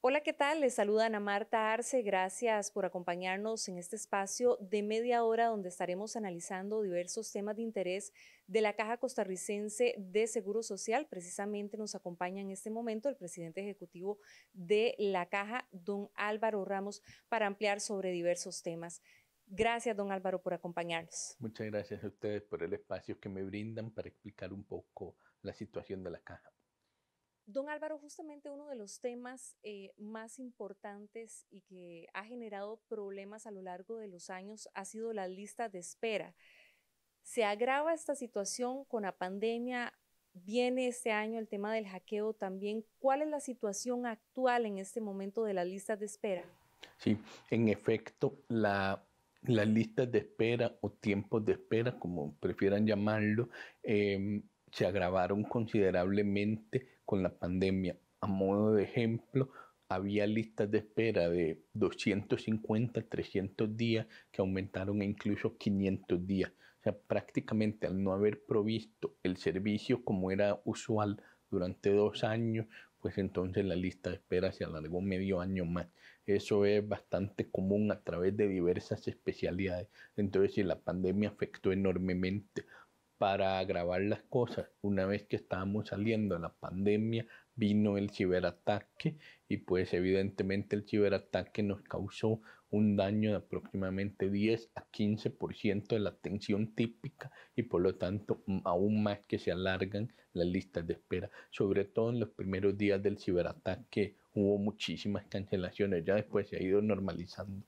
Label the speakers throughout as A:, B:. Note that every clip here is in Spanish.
A: Hola, ¿qué tal? Les saluda Ana Marta Arce. Gracias por acompañarnos en este espacio de media hora donde estaremos analizando diversos temas de interés de la Caja Costarricense de Seguro Social. Precisamente nos acompaña en este momento el presidente ejecutivo de la Caja, don Álvaro Ramos, para ampliar sobre diversos temas. Gracias, don Álvaro, por acompañarnos.
B: Muchas gracias a ustedes por el espacio que me brindan para explicar un poco la situación de la caja.
A: Don Álvaro, justamente uno de los temas eh, más importantes y que ha generado problemas a lo largo de los años ha sido la lista de espera. Se agrava esta situación con la pandemia, viene este año el tema del hackeo también. ¿Cuál es la situación actual en este momento de la lista de espera?
B: Sí, en efecto, la, las listas de espera o tiempos de espera, como prefieran llamarlo, em, se agravaron considerablemente con la pandemia. A modo de ejemplo, había listas de espera de 250, 300 días que aumentaron a incluso 500 días. O sea, prácticamente al no haber provisto el servicio como era usual durante dos años, pues entonces la lista de espera se alargó medio año más. Eso es bastante común a través de diversas especialidades. Entonces, si la pandemia afectó enormemente para agravar las cosas. Una vez que estábamos saliendo de la pandemia, vino el ciberataque y pues evidentemente el ciberataque nos causó un daño de aproximadamente 10 a 15% de la atención típica y por lo tanto aún más que se alargan las listas de espera. Sobre todo en los primeros días del ciberataque hubo muchísimas cancelaciones, ya después se ha ido normalizando.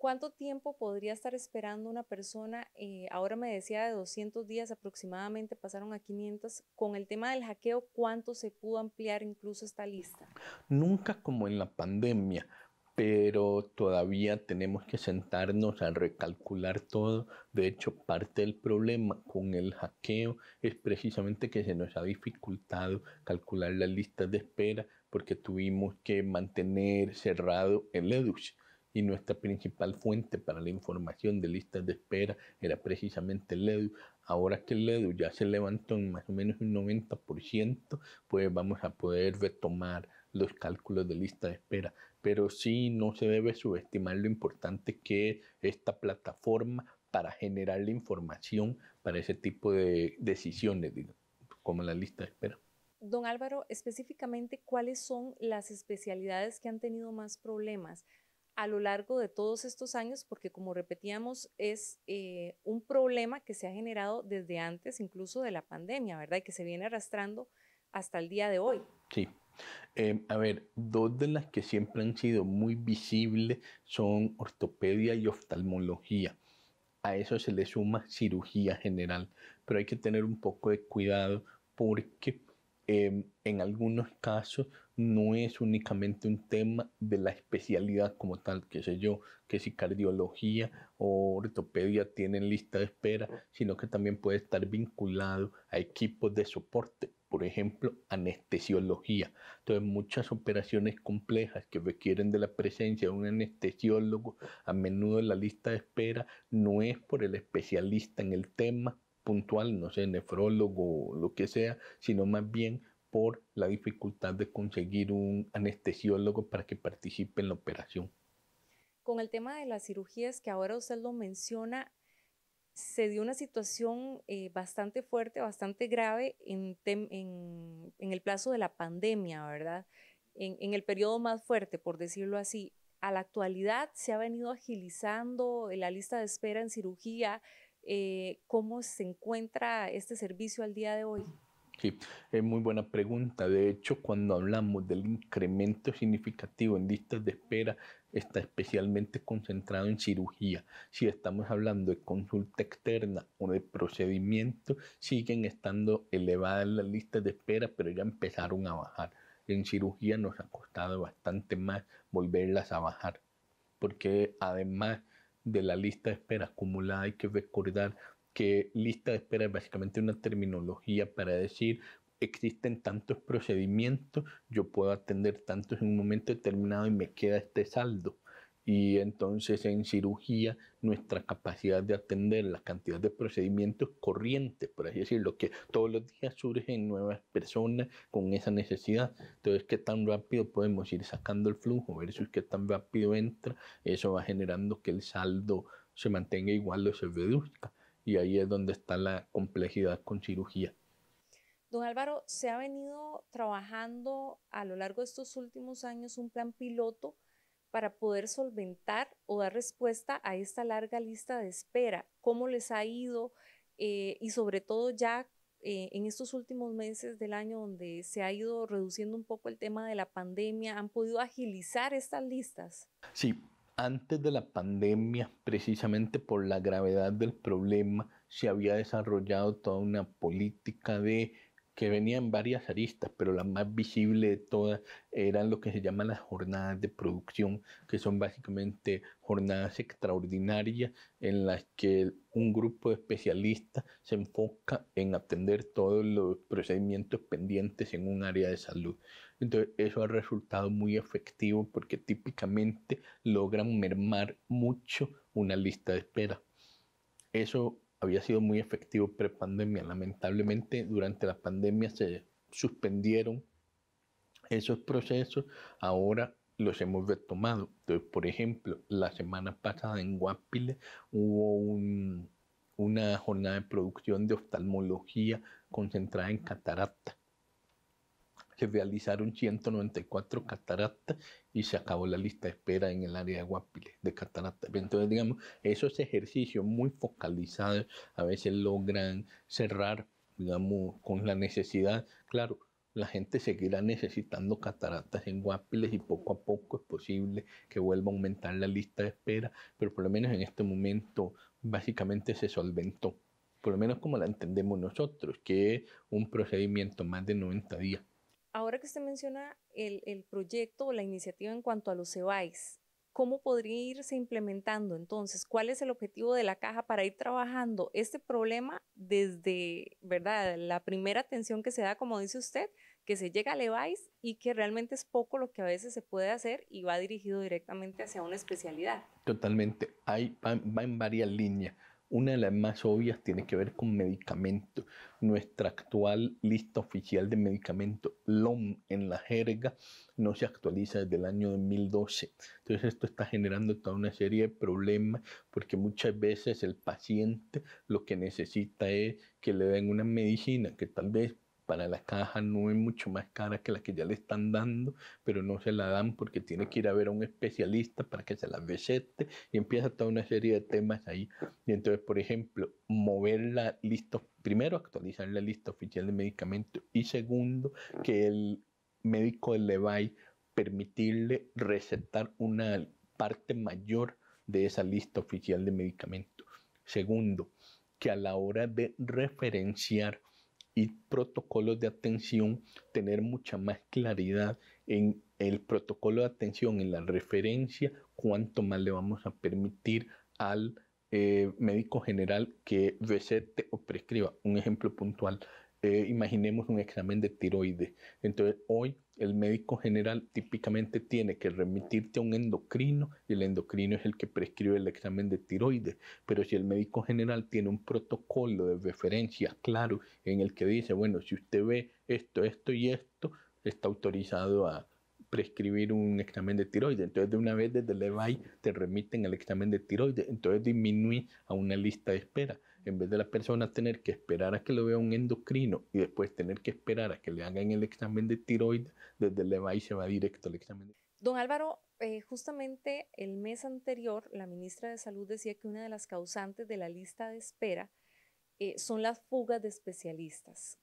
A: ¿Cuánto tiempo podría estar esperando una persona? Eh, ahora me decía de 200 días aproximadamente, pasaron a 500. Con el tema del hackeo, ¿cuánto se pudo ampliar incluso esta lista?
B: Nunca como en la pandemia, pero todavía tenemos que sentarnos a recalcular todo. De hecho, parte del problema con el hackeo es precisamente que se nos ha dificultado calcular las listas de espera porque tuvimos que mantener cerrado el EDUCH y nuestra principal fuente para la información de listas de espera era precisamente el EDU. Ahora que el EDU ya se levantó en más o menos un 90%, pues vamos a poder retomar los cálculos de lista de espera. Pero sí no se debe subestimar lo importante que es esta plataforma para generar la información para ese tipo de decisiones, como la lista de espera.
A: Don Álvaro, específicamente, ¿cuáles son las especialidades que han tenido más problemas? a lo largo de todos estos años, porque como repetíamos, es eh, un problema que se ha generado desde antes incluso de la pandemia, ¿verdad? Y que se viene arrastrando hasta el día de hoy.
B: Sí. Em, a ver, dos de las que siempre han sido muy visibles son ortopedia y oftalmología. A eso se le suma cirugía general, pero hay que tener un poco de cuidado porque Em, en algunos casos no es únicamente un tema de la especialidad como tal, que sé yo, que si cardiología o ortopedia tienen lista de espera, sino que también puede estar vinculado a equipos de soporte, por ejemplo, anestesiología. Entonces, muchas operaciones complejas que requieren de la presencia de un anestesiólogo, a menudo la lista de espera no es por el especialista en el tema, puntual, no sé, nefrólogo, lo que sea, sino más bien por la dificultad de conseguir un anestesiólogo para que participe en la operación.
A: Con el tema de las cirugías que ahora usted lo menciona, se dio una situación eh, bastante fuerte, bastante grave en, el plazo de la pandemia, ¿verdad? En, en, el periodo más fuerte, por decirlo así. A la actualidad se ha venido agilizando la lista de espera en cirugía, eh, ¿cómo se encuentra este servicio al día de hoy?
B: Sí, es muy buena pregunta. De hecho, cuando hablamos del incremento significativo en listas de espera, está especialmente concentrado en cirugía. Si estamos hablando de consulta externa o de procedimiento, siguen estando elevadas las listas de espera, pero ya empezaron a bajar. En cirugía nos ha costado bastante más volverlas a bajar, porque además de la lista de espera acumulada, hay que recordar que lista de espera es básicamente una terminología para decir existen tantos procedimientos, yo puedo atender tantos en un momento determinado y me queda este saldo y entonces en cirugía nuestra capacidad de atender la cantidad de procedimientos corrientes, por así decirlo, que todos los días surgen nuevas personas con esa necesidad. Entonces, qué tan rápido podemos ir sacando el flujo versus qué tan rápido entra, eso va generando que el saldo se mantenga igual o se reduzca. Y ahí es donde está la complejidad con cirugía.
A: Don Álvaro, se ha venido trabajando a lo largo de estos últimos años un plan piloto para poder solventar o dar respuesta a esta larga lista de espera? ¿Cómo les ha ido? Eh, y sobre todo ya eh, en estos últimos meses del año donde se ha ido reduciendo un poco el tema de la pandemia, ¿han podido agilizar estas listas?
B: Sí, antes de la pandemia, precisamente por la gravedad del problema, se había desarrollado toda una política de que venían varias aristas, pero la más visible de todas eran lo que se llaman las jornadas de producción, que son básicamente jornadas extraordinarias en las que un grupo de especialistas se enfoca en atender todos los procedimientos pendientes en un área de salud. Entonces eso ha resultado muy efectivo porque típicamente logran mermar mucho una lista de espera. Eso había sido muy efectivo pre-pandemia. Lamentablemente, durante la pandemia se suspendieron esos procesos. Ahora los hemos retomado. por ejemplo, la semana pasada en Guapile hubo una jornada de producción de oftalmología concentrada en catarata se realizaron 194 cataratas y se acabó la lista de espera en el área de Guapiles de cataratas. Entonces, digamos, esos ejercicios muy focalizados a veces logran cerrar, digamos, con la necesidad, claro, la gente seguirá necesitando cataratas en Guapiles y poco a poco es posible que vuelva a aumentar la lista de espera, pero por lo menos en este momento básicamente se solventó, por lo menos como la entendemos nosotros, que es un procedimiento más de 90 días
A: ahora que usted menciona el, proyecto o la iniciativa en cuanto a los EVAIS, ¿cómo podría irse implementando entonces? ¿Cuál es el objetivo de la caja para ir trabajando este problema desde, verdad, la primera atención que se da, como dice usted, que se llega al EBAIS y que realmente es poco lo que a veces se puede hacer y va dirigido directamente hacia una especialidad?
B: Totalmente, Hay, va en varias líneas. Una de las más obvias tiene que ver con medicamentos. Nuestra actual lista oficial de medicamentos, LOM en la jerga, no se actualiza desde el año 2012. Entonces esto está generando toda una serie de problemas porque muchas veces el paciente lo que necesita es que le den una medicina que tal vez para las cajas no es mucho más cara que las que ya le están dando, pero no se la dan porque tiene que ir a ver a un especialista para que se la recete y empieza toda una serie de temas ahí. Y entonces, por ejemplo, mover la lista, primero actualizar la lista oficial de medicamentos y segundo, que el médico le vaya permitirle recetar una parte mayor de esa lista oficial de medicamentos. Segundo, que a la hora de referenciar y protocolos de atención, tener mucha más claridad en el protocolo de atención, en la referencia, cuánto más le vamos a permitir al eh, médico general que recete o prescriba. Un ejemplo puntual, eh, imaginemos un examen de tiroides. Entonces, hoy el médico general típicamente tiene que remitirte a un endocrino y el endocrino es el que prescribe el examen de tiroides. Pero si el médico general tiene un protocolo de referencia claro en el que dice, bueno, si usted ve esto, esto y esto, está autorizado a prescribir un examen de tiroides. Entonces, de una vez desde el e te remiten al examen de tiroides. Entonces, disminuye a una lista de espera en vez de la persona tener que esperar a que lo vea un endocrino y después tener que esperar a que le hagan el examen de tiroides, desde el y se va directo al examen.
A: Don Álvaro, eh, justamente el mes anterior la ministra de Salud decía que una de las causantes de la lista de espera eh, son las fugas de especialistas.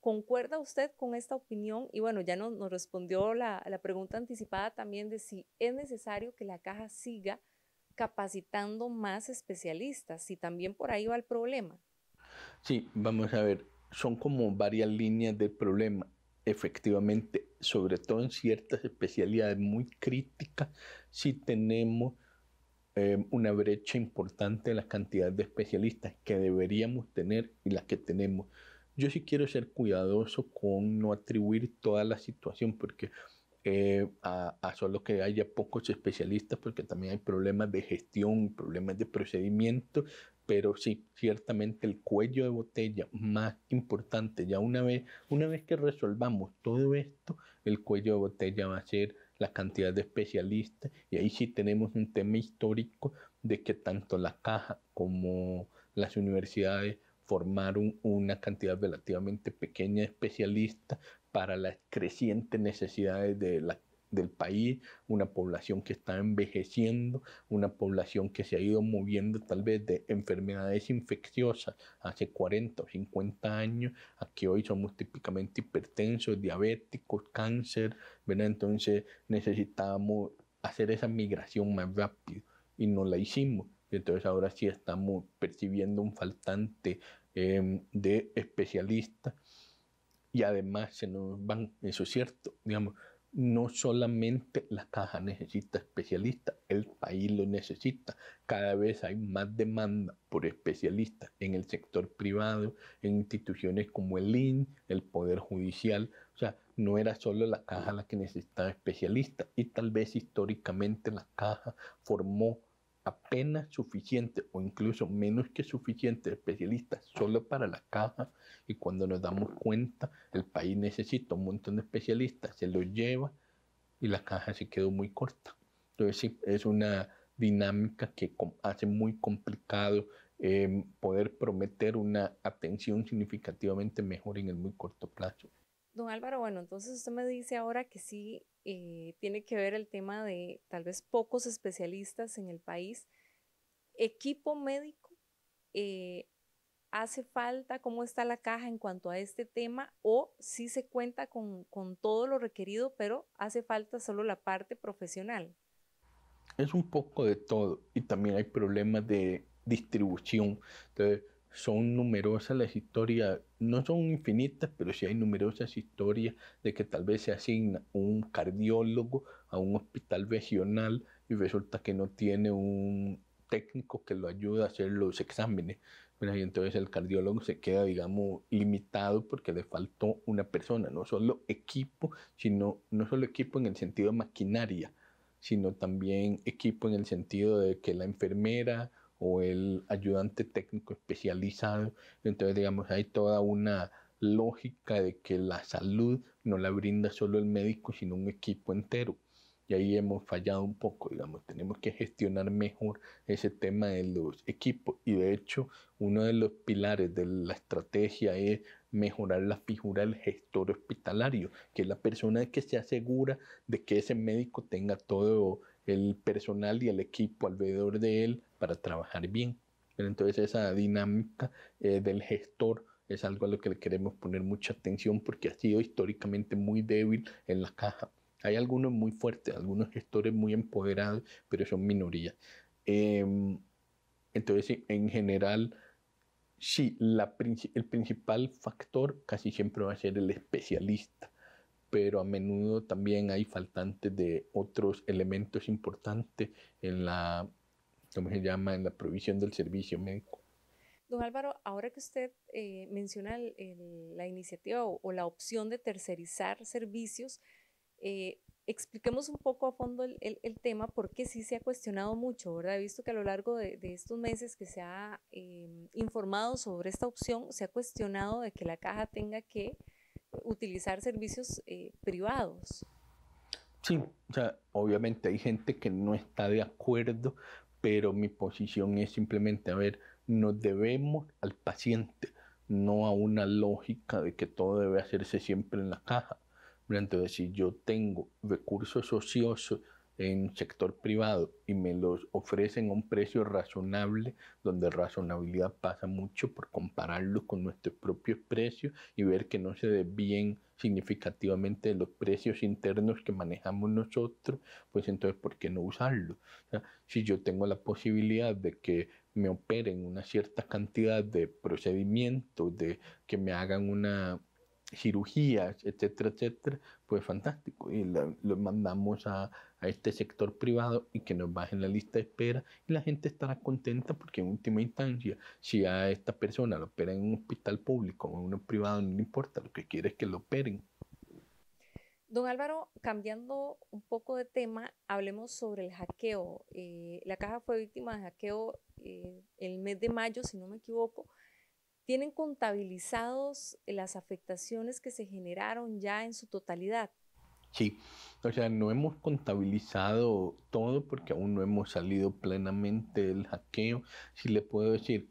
A: ¿Concuerda usted con esta opinión? Y bueno, ya nos, respondió la, la pregunta anticipada también de si es necesario que la caja siga capacitando más especialistas? Si también por ahí va el problema.
B: Sí, vamos a ver, son como varias líneas del problema. Efectivamente, sobre todo en ciertas especialidades muy críticas, sí tenemos eh, una brecha importante en la cantidad de especialistas que deberíamos tener y las que tenemos. Yo sí quiero ser cuidadoso con no atribuir toda la situación porque eh, a, solo que haya pocos especialistas, porque también hay problemas de gestión, problemas de procedimiento, pero sí, ciertamente el cuello de botella más importante, ya una vez, una vez que resolvamos todo esto, el cuello de botella va a ser la cantidad de especialistas y ahí sí tenemos un tema histórico de que tanto la caja como las universidades formaron una cantidad relativamente pequeña de especialistas para las crecientes necesidades de la, del país, una población que está envejeciendo, una población que se ha ido moviendo tal vez de enfermedades infecciosas hace 40 o 50 años, a que hoy somos típicamente hipertensos, diabéticos, cáncer, Entonces necesitábamos hacer esa migración más rápido y no la hicimos. Entonces ahora sí estamos percibiendo un faltante em, de especialistas y además se nos van, eso es cierto, digamos, no solamente la caja necesita especialistas, el país lo necesita. Cada vez hay más demanda por especialistas en el sector privado, en instituciones como el IN, el Poder Judicial. O sea, no era solo la caja la que necesitaba especialistas y tal vez históricamente la caja formó apenas suficiente o incluso menos que suficiente especialistas solo para la caja y cuando nos damos cuenta el país necesita un montón de especialistas, se los lleva y la caja se quedó muy corta. Entonces es una dinámica que hace muy complicado eh, poder prometer una atención significativamente mejor en el muy corto plazo.
A: Don Álvaro, bueno, entonces usted me dice ahora que sí eh, tiene que ver el tema de tal vez pocos especialistas en el país. Equipo médico, eh, ¿hace falta? ¿Cómo está la caja en cuanto a este tema? ¿O si sí se cuenta con, con todo lo requerido, pero hace falta solo la parte profesional?
B: Es un poco de todo y también hay problemas de distribución. Entonces, son numerosas las historias, no son infinitas, pero sí hay numerosas historias de que tal vez se asigna un cardiólogo a un hospital regional y resulta que no tiene un técnico que lo ayude a hacer los exámenes. y entonces el cardiólogo se queda, digamos, limitado porque le faltó una persona, no solo equipo, sino no solo equipo en el sentido de maquinaria, sino también equipo en el sentido de que la enfermera o el ayudante técnico especializado. Entonces, digamos, hay toda una lógica de que la salud no la brinda solo el médico, sino un equipo entero. Y ahí hemos fallado un poco, digamos, tenemos que gestionar mejor ese tema de los equipos. Y de hecho, uno de los pilares de la estrategia es mejorar la figura del gestor hospitalario, que es la persona que se asegura de que ese médico tenga todo el personal y el equipo alrededor de él para trabajar bien. Entonces esa dinámica eh, del gestor es algo a lo que le queremos poner mucha atención porque ha sido históricamente muy débil en la caja. Hay algunos muy fuertes, algunos gestores muy empoderados, pero son minorías. Em, entonces, en general, sí, el principal factor casi siempre va a ser el especialista pero a menudo también hay faltantes de otros elementos importantes en la, ¿cómo se llama?, en la provisión del servicio médico.
A: Don Álvaro, ahora que usted eh, menciona la iniciativa o, la opción de tercerizar servicios, eh, expliquemos un poco a fondo el, tema porque sí se ha cuestionado mucho, ¿verdad? He visto que a lo largo de, estos meses que se ha em, informado sobre esta opción, se ha cuestionado de que la caja tenga que utilizar servicios eh, privados.
B: Sí, sea, obviamente hay gente que no está de acuerdo, pero mi posición es simplemente, a ver, nos debemos al paciente, no a una lógica de que todo debe hacerse siempre en la caja. Entonces, si yo tengo recursos ociosos en sector privado y me los ofrecen a un precio razonable, donde razonabilidad pasa mucho por compararlos con nuestros propios precios y ver que no se desvíen significativamente los precios internos que manejamos nosotros, pues entonces ¿por qué no usarlo? si yo tengo la posibilidad de que me operen una cierta cantidad de procedimientos, de que me hagan una cirugía, etcétera, etcétera, pues fantástico. Y lo mandamos a a este sector privado y que nos bajen la lista de espera y la gente estará contenta porque en última instancia, si a esta persona lo operan en un hospital público o en uno privado, no importa, lo que quiere es que lo operen.
A: Don Álvaro, cambiando un poco de tema, hablemos sobre el hackeo. Eh, la caja fue víctima de hackeo eh, el mes de mayo, si no me equivoco. ¿Tienen contabilizados las afectaciones que se generaron ya en su totalidad?
B: Sí, o sea, no hemos contabilizado todo porque aún no hemos salido plenamente del hackeo. Si le puedo decir,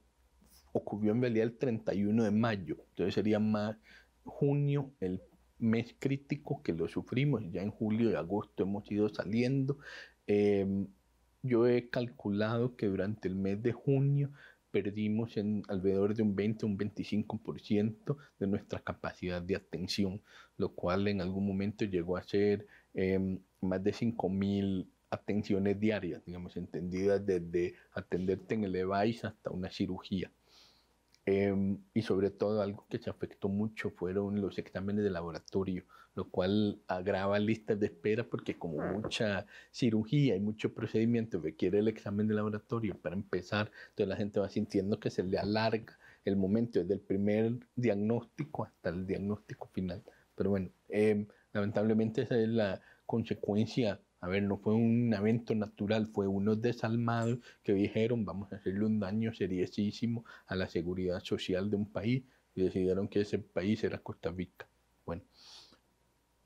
B: ocurrió en realidad el 31 de mayo, entonces sería más junio, el mes crítico que lo sufrimos, ya en julio y agosto hemos ido saliendo. Em, yo he calculado que durante el mes de junio perdimos en alrededor de un 20, un 25% de nuestra capacidad de atención, lo cual en algún momento llegó a ser em, más de 5.000 atenciones diarias, digamos, entendidas desde atenderte en el device hasta una cirugía. Em, y sobre todo algo que se afectó mucho fueron los exámenes de laboratorio, lo cual agrava listas de espera porque como mm. mucha cirugía y mucho procedimiento requiere el examen de laboratorio para empezar, entonces la gente va sintiendo que se le alarga el momento desde el primer diagnóstico hasta el diagnóstico final. Pero bueno, em, lamentablemente esa es la consecuencia a ver, no fue un evento natural, fue unos desalmados que dijeron vamos a hacerle un daño seriosísimo a la seguridad social de un país y decidieron que ese país era Costa Rica. Bueno,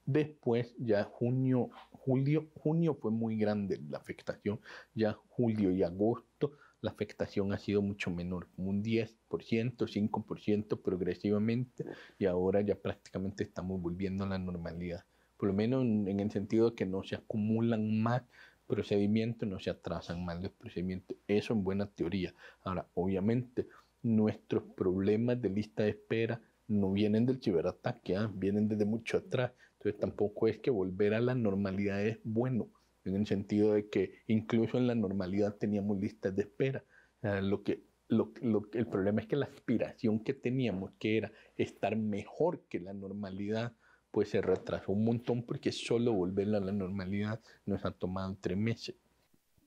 B: después ya junio, julio, junio fue muy grande la afectación, ya julio y agosto la afectación ha sido mucho menor, como un 10%, 5% progresivamente y ahora ya prácticamente estamos volviendo a la normalidad por lo menos en, el sentido de que no se acumulan más procedimientos, no se atrasan más los procedimientos. Eso en buena teoría. Ahora, obviamente, nuestros problemas de lista de espera no vienen del ciberataque, ah, vienen desde mucho atrás. Entonces tampoco es que volver a la normalidad es bueno, en el sentido de que incluso en la normalidad teníamos listas de espera. Ah, lo que, lo, el problema es que la aspiración que teníamos, que era estar mejor que la normalidad, pues se retrasó un montón porque solo volverla a la normalidad nos ha tomado tres meses.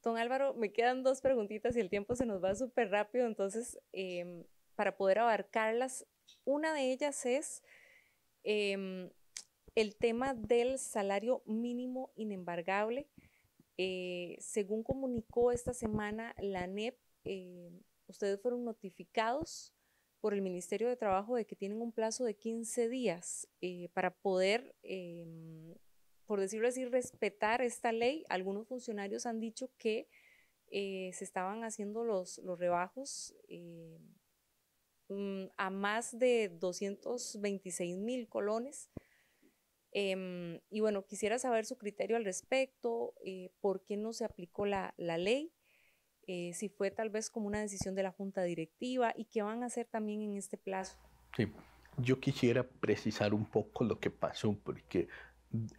A: Don Álvaro, me quedan dos preguntitas y el tiempo se nos va súper rápido, entonces em, para poder abarcarlas, una de ellas es em, el tema del salario mínimo inembargable. Eh, según comunicó esta semana la NEP, eh, ustedes fueron notificados por el Ministerio de Trabajo de que tienen un plazo de 15 días eh, para poder, em, por decirlo así, respetar esta ley. Algunos funcionarios han dicho que eh, se estaban haciendo los, los rebajos eh, mm, a más de 226 mil colones. Em, y bueno, quisiera saber su criterio al respecto, por qué no se aplicó la ley eh, si fue tal vez como una decisión de la junta directiva y qué van a hacer también en este plazo.
B: Sí, yo quisiera precisar un poco lo que pasó porque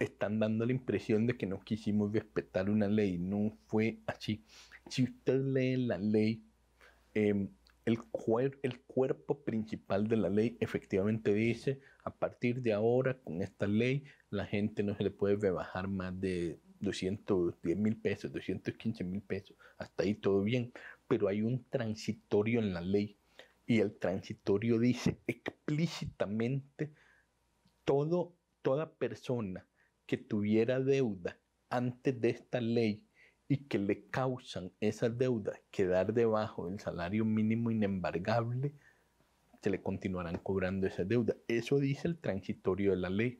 B: están dando la impresión de que no quisimos respetar una ley, no fue así. Si usted lee la ley, em, el, el cuerpo principal de la ley efectivamente dice, a partir de ahora, con esta ley, la gente no se le puede rebajar más de 210 mil pesos, 215 mil pesos, hasta ahí todo bien, pero hay un transitorio en la ley y el transitorio dice explícitamente toda persona que tuviera deuda antes de esta ley y que le causan esa deuda quedar debajo del salario mínimo inembargable, se le continuarán cobrando esa deuda. Eso dice el transitorio de la ley.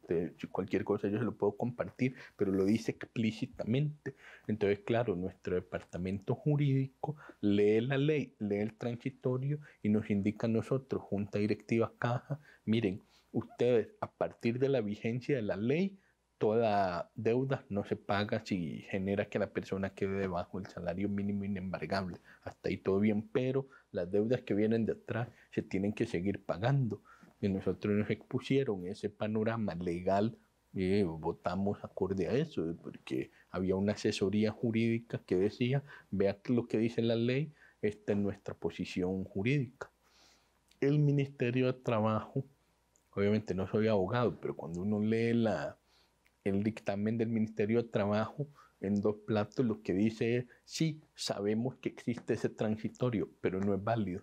B: cualquier cosa yo se lo puedo compartir, pero lo dice explícitamente. Entonces, claro, nuestro departamento jurídico lee la ley, lee el transitorio y nos indica a nosotros, Junta Directiva Caja, miren, ustedes a partir de la vigencia de la ley, toda deuda no se paga si genera que la persona quede debajo del salario mínimo inembargable. Hasta ahí todo bien, pero las deudas que vienen de atrás se tienen que seguir pagando. Y nosotros nos expusieron ese panorama legal y votamos acorde a eso, porque había una asesoría jurídica que decía, vea lo que dice la ley, esta es nuestra posición jurídica. El Ministerio de Trabajo, obviamente no soy abogado, pero cuando uno lee la, el dictamen del Ministerio de Trabajo en dos platos lo que dice es, sí, sabemos que existe ese transitorio, pero no es válido.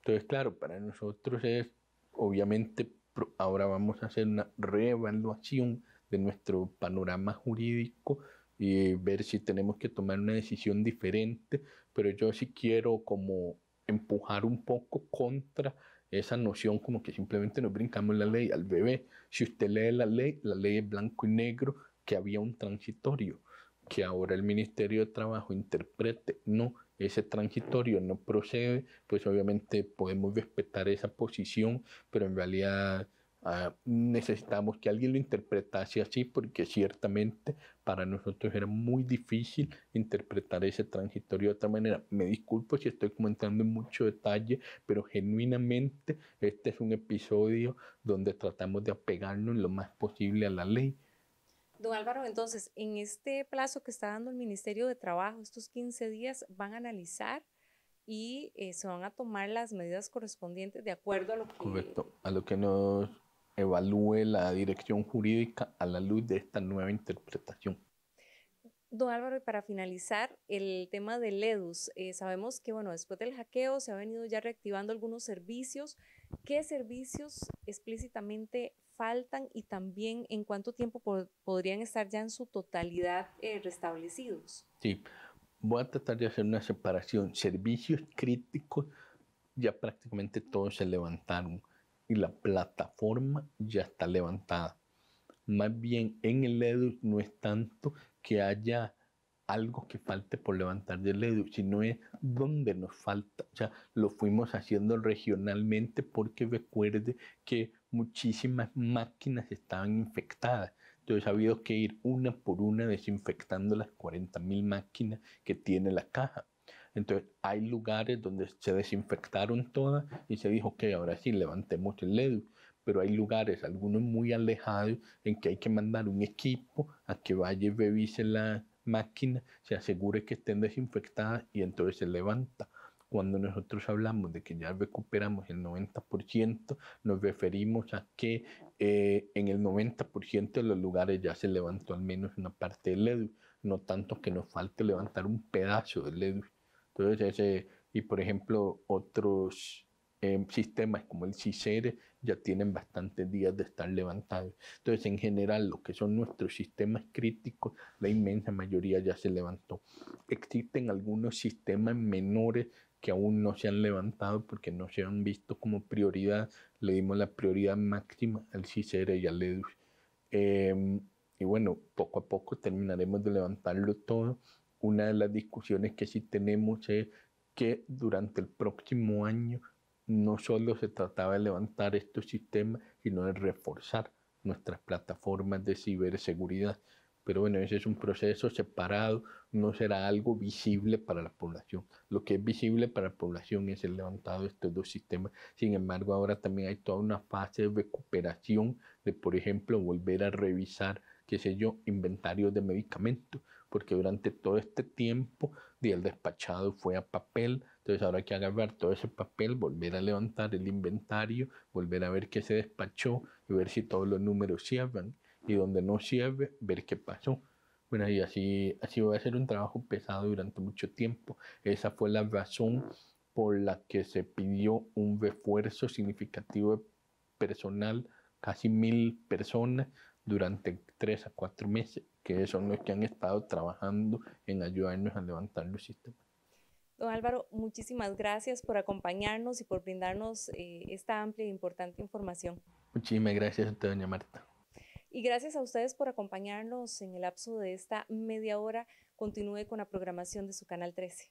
B: Entonces, claro, para nosotros es, obviamente, ahora vamos a hacer una reevaluación de nuestro panorama jurídico y ver si tenemos que tomar una decisión diferente, pero yo sí quiero como empujar un poco contra esa noción como que simplemente nos brincamos la ley al bebé. Si usted lee la ley, la ley es blanco y negro, que había un transitorio, que ahora el Ministerio de Trabajo interprete, no, ese transitorio no procede, pues obviamente podemos respetar esa posición, pero en realidad Ah, necesitamos que alguien lo interpretase así porque ciertamente para nosotros era muy difícil interpretar ese transitorio de otra manera. Me disculpo si estoy comentando en mucho detalle, pero genuinamente este es un episodio donde tratamos de apegarnos lo más posible a la ley.
A: Don Álvaro, entonces, en este plazo que está dando el Ministerio de Trabajo, estos 15 días, van a analizar y eh, se van a tomar las medidas correspondientes de acuerdo a lo
B: a lo que nos evalúe la dirección jurídica a la luz de esta nueva interpretación.
A: Don Álvaro, y para finalizar, el tema del EDUS. Eh, sabemos que, bueno, después del hackeo se han venido ya reactivando algunos servicios. ¿Qué servicios explícitamente faltan y también en cuánto tiempo podrían estar ya en su totalidad eh, restablecidos?
B: Sí, voy a tratar de hacer una separación. Servicios críticos, ya prácticamente todos se levantaron y la plataforma ya está levantada. Más bien en el EDU no es tanto que haya algo que falte por levantar del EDU, sino es donde nos falta. O sea, lo fuimos haciendo regionalmente porque recuerde que muchísimas máquinas estaban infectadas. Entonces ha habido que ir una por una desinfectando las 40.000 máquinas que tiene la caja. Entonces, hay lugares donde se desinfectaron todas y se dijo, que ahora sí, levantemos el LED. Pero hay lugares, algunos muy alejados, en que hay que mandar un equipo a que vaya y revise la máquina, se asegure que estén desinfectadas y entonces se levanta. Cuando nosotros hablamos de que ya recuperamos el 90%, nos referimos a que eh, en el 90% de los lugares ya se levantó al menos una parte del EDU, no tanto que nos falte levantar un pedazo del EDU. Entonces, ese, y por ejemplo, otros em, sistemas como el CICER ya tienen bastantes días de estar levantados. Entonces, en general, lo que son nuestros sistemas críticos, la inmensa mayoría ya se levantó. Existen algunos sistemas menores que aún no se han levantado porque no se han visto como prioridad. Le dimos la prioridad máxima al CICER y al EDUS. Em, y bueno, poco a poco terminaremos de levantarlo todo una de las discusiones que sí tenemos es que durante el próximo año no solo se trataba de levantar estos sistemas, sino de reforzar nuestras plataformas de ciberseguridad. Pero bueno, ese es un proceso separado, no será algo visible para la población. Lo que es visible para la población es el levantado de estos dos sistemas. Sin embargo, ahora también hay toda una fase de recuperación de, por ejemplo, volver a revisar, qué sé yo, inventarios de medicamentos porque durante todo este tiempo el despachado fue a papel, entonces ahora hay que agarrar todo ese papel, volver a levantar el inventario, volver a ver qué se despachó y ver si todos los números cierran y donde no cierre, ver qué pasó. Bueno, y así, así va a ser un trabajo pesado durante mucho tiempo. Esa fue la razón por la que se pidió un refuerzo significativo de personal, casi mil personas, durante tres a cuatro meses, que son los que han estado trabajando en ayudarnos a levantar los sistemas.
A: Don Álvaro, muchísimas gracias por acompañarnos y por brindarnos eh, esta amplia e importante información.
B: Muchísimas gracias a usted, doña Marta.
A: Y gracias a ustedes por acompañarnos en el lapso de esta media hora. Continúe con la programación de su Canal 13.